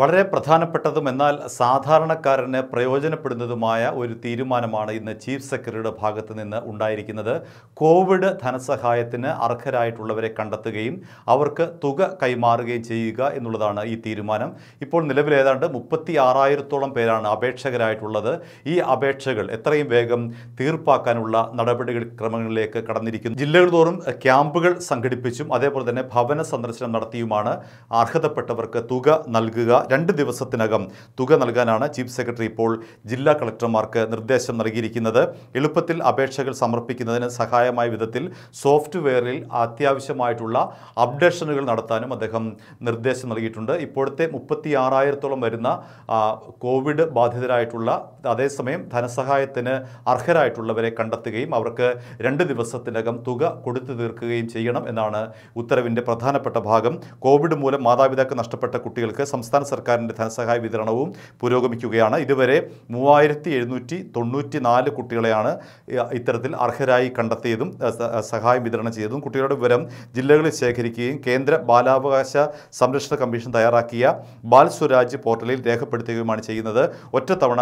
വളരെ പ്രധാനപ്പെട്ടതും എന്നാൽ സാധാരണക്കാരന് പ്രയോജനപ്പെടുന്നതുമായ ഒരു തീരുമാനമാണ് ഇന്ന് ചീഫ് സെക്രട്ടറിയുടെ ഭാഗത്ത് നിന്ന് ഉണ്ടായിരിക്കുന്നത് കോവിഡ് ധനസഹായത്തിന് അർഹരായിട്ടുള്ളവരെ കണ്ടെത്തുകയും അവർക്ക് തുക കൈമാറുകയും ചെയ്യുക എന്നുള്ളതാണ് ഈ തീരുമാനം ഇപ്പോൾ നിലവിൽ ഏതാണ്ട് മുപ്പത്തി ആറായിരത്തോളം പേരാണ് അപേക്ഷകരായിട്ടുള്ളത് ഈ അപേക്ഷകൾ എത്രയും വേഗം തീർപ്പാക്കാനുള്ള നടപടികൾ ക്രമങ്ങളിലേക്ക് കടന്നിരിക്കുന്നു ജില്ലകൾ തോറും ക്യാമ്പുകൾ സംഘടിപ്പിച്ചും അതേപോലെ തന്നെ ഭവന സന്ദർശനം നടത്തിയുമാണ് അർഹതപ്പെട്ടവർക്ക് തുക നൽകുക രണ്ട് ദിവസത്തിനകം തുക നൽകാനാണ് ചീഫ് സെക്രട്ടറി ഇപ്പോൾ ജില്ലാ കളക്ടർമാർക്ക് നിർദ്ദേശം നൽകിയിരിക്കുന്നത് എളുപ്പത്തിൽ അപേക്ഷകൾ സമർപ്പിക്കുന്നതിന് സഹായമായ വിധത്തിൽ സോഫ്റ്റ്വെയറിൽ അത്യാവശ്യമായിട്ടുള്ള അപ്ഡേഷനുകൾ നടത്താനും അദ്ദേഹം നിർദ്ദേശം നൽകിയിട്ടുണ്ട് ഇപ്പോഴത്തെ മുപ്പത്തി ആറായിരത്തോളം വരുന്ന കോവിഡ് ബാധിതരായിട്ടുള്ള അതേസമയം ധനസഹായത്തിന് അർഹരായിട്ടുള്ളവരെ കണ്ടെത്തുകയും അവർക്ക് രണ്ട് ദിവസത്തിനകം തുക കൊടുത്തു തീർക്കുകയും ചെയ്യണം എന്നാണ് ഉത്തരവിൻ്റെ പ്രധാനപ്പെട്ട ഭാഗം കോവിഡ് മൂലം മാതാപിതാക്കൾ നഷ്ടപ്പെട്ട കുട്ടികൾക്ക് സംസ്ഥാന സർക്കാരിൻ്റെ ധനസഹായ വിതരണവും പുരോഗമിക്കുകയാണ് ഇതുവരെ മൂവായിരത്തി എഴുന്നൂറ്റി തൊണ്ണൂറ്റി നാല് കുട്ടികളെയാണ് ഇത്തരത്തിൽ അർഹരായി കണ്ടെത്തിയതും സഹായം വിതരണം ചെയ്തതും കുട്ടികളുടെ വിവരം ജില്ലകളിൽ ശേഖരിക്കുകയും കേന്ദ്ര ബാലാവകാശ സംരക്ഷണ കമ്മീഷൻ തയ്യാറാക്കിയ ബാൽ സ്വരാജ് പോർട്ടലിൽ രേഖപ്പെടുത്തുകയുമാണ് ചെയ്യുന്നത് ഒറ്റത്തവണ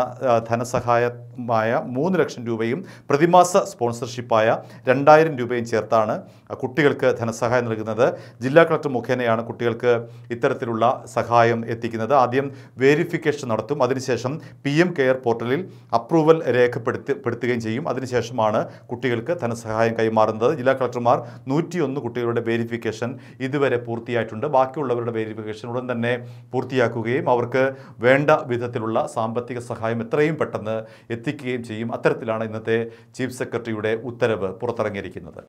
ധനസഹായമായ മൂന്ന് ലക്ഷം രൂപയും പ്രതിമാസ സ്പോൺസർഷിപ്പായ രണ്ടായിരം രൂപയും ചേർത്താണ് കുട്ടികൾക്ക് ധനസഹായം നൽകുന്നത് ജില്ലാ കളക്ടർ മുഖേനയാണ് കുട്ടികൾക്ക് ഇത്തരത്തിലുള്ള സഹായം എത്തിക്കുന്നത് ഉദ്ദേശിക്കുന്നത് ആദ്യം വേരിഫിക്കേഷൻ നടത്തും അതിനുശേഷം പി എം കെയർ പോർട്ടലിൽ അപ്രൂവൽ രേഖപ്പെടുത്തുകയും ചെയ്യും അതിനുശേഷമാണ് കുട്ടികൾക്ക് ധനസഹായം കൈമാറുന്നത് ജില്ലാ കളക്ടർമാർ നൂറ്റിയൊന്ന് കുട്ടികളുടെ വേരിഫിക്കേഷൻ ഇതുവരെ പൂർത്തിയായിട്ടുണ്ട് ബാക്കിയുള്ളവരുടെ വേരിഫിക്കേഷൻ ഉടൻ തന്നെ പൂർത്തിയാക്കുകയും അവർക്ക് വേണ്ട വിധത്തിലുള്ള സാമ്പത്തിക സഹായം എത്രയും പെട്ടെന്ന് എത്തിക്കുകയും ചെയ്യും അത്തരത്തിലാണ് ഇന്നത്തെ ചീഫ് സെക്രട്ടറിയുടെ ഉത്തരവ് പുറത്തിറങ്ങിയിരിക്കുന്നത്